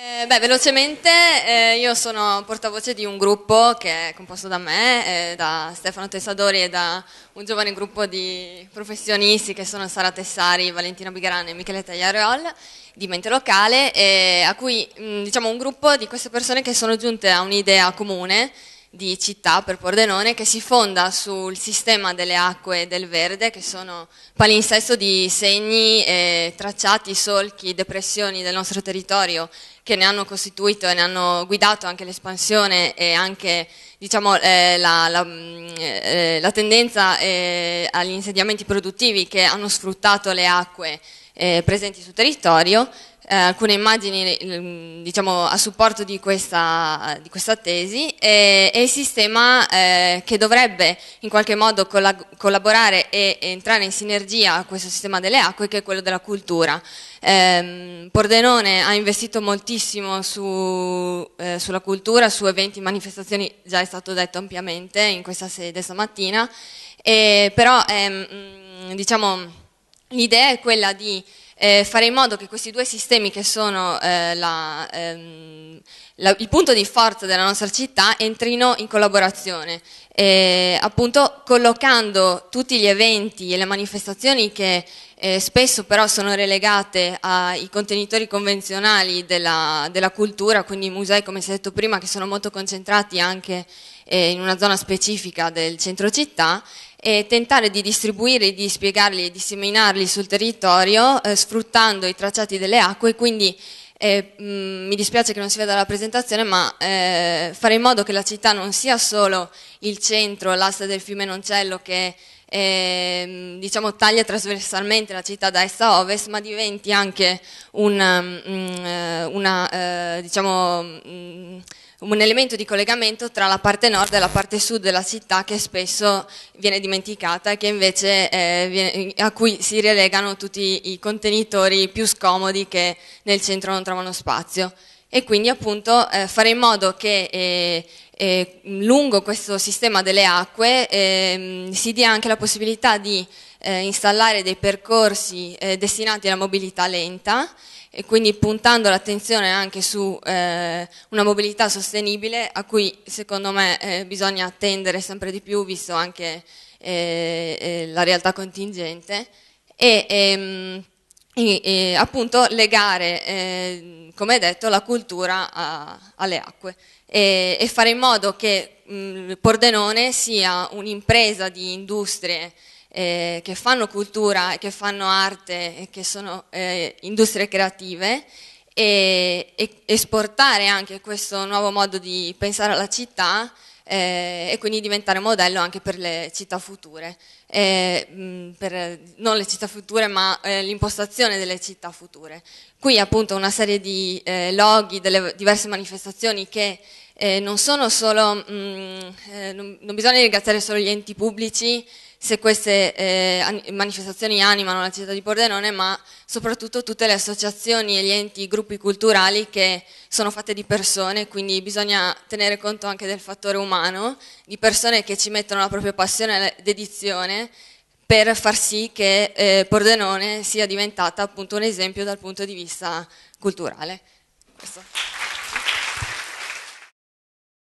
Eh, beh, velocemente, eh, io sono portavoce di un gruppo che è composto da me, eh, da Stefano Tessadori e da un giovane gruppo di professionisti che sono Sara Tessari, Valentino Bigarane e Michele Tagliareol di Mente Locale, eh, a cui mh, diciamo un gruppo di queste persone che sono giunte a un'idea comune di città per Pordenone che si fonda sul sistema delle acque del Verde che sono palinsesto di segni, eh, tracciati, solchi, depressioni del nostro territorio che ne hanno costituito e ne hanno guidato anche l'espansione e anche diciamo, eh, la, la, mm, eh, la, tendenza eh, agli insediamenti produttivi che hanno sfruttato le acque eh, presenti sul territorio, eh, alcune immagini eh, diciamo, a supporto di questa, di questa tesi e, e, il sistema eh, che dovrebbe in qualche modo collaborare e, entrare in sinergia a questo sistema delle acque che è quello della cultura. Ehm, Pordenone ha investito moltissimo su, eh, sulla cultura, su eventi, manifestazioni, già è stato detto ampiamente in questa sede stamattina, però ehm, mm, diciamo L'idea è quella di eh, fare in modo che questi due sistemi che sono eh, la, ehm, la, il punto di forza della nostra città entrino in collaborazione, eh, appunto collocando tutti gli eventi e le manifestazioni che eh, spesso però sono relegate ai contenitori convenzionali della, della cultura, quindi i musei come si è detto prima che sono molto concentrati anche eh, in una zona specifica del centro città e tentare di distribuirli, di spiegarli e disseminarli sul territorio eh, sfruttando i tracciati delle acque, quindi eh, mh, mm, mi dispiace che non si veda la presentazione, ma eh, fare in modo che la città non sia solo il centro, l'asta del fiume Noncello che ehm, diciamo, taglia trasversalmente la città da est a ovest, ma diventi anche mm, eh, una, una eh, diciamo, mm, un elemento di collegamento tra la parte nord e la parte sud della città che spesso viene dimenticata e invece, eh, viene, a cui si rilegano tutti i contenitori più scomodi che nel centro non trovano spazio. E quindi appunto eh, fare in modo che eh, eh, lungo questo sistema delle acque eh, si dia anche la possibilità di eh, installare dei percorsi eh, destinati alla mobilità lenta e quindi puntando l'attenzione anche su eh, una mobilità sostenibile a cui secondo me eh, bisogna attendere sempre di più visto anche la realtà contingente e, ehm, e, e appunto legare, eh, come detto, la cultura a, alle acque e, e, fare in modo che mh, mm, Pordenone sia un'impresa di industrie eh, che fanno cultura, che fanno arte, che sono eh, industrie creative e, e, esportare anche questo nuovo modo di pensare alla città eh, e quindi diventare modello anche per le città future, eh, mm, per, non le città future ma eh, l'impostazione delle città future. Qui appunto una serie di eh, loghi delle diverse manifestazioni che eh, non sono solo, mh, mm, eh, non, non bisogna ringraziare solo gli enti pubblici, se queste eh, manifestazioni animano la città di Pordenone, ma soprattutto tutte le associazioni e gli enti, gruppi culturali che sono fatte di persone, quindi bisogna tenere conto anche del fattore umano, di persone che ci mettono la propria passione e dedizione per far sì che eh, Pordenone sia diventata appunto un esempio dal punto di vista culturale. Questo.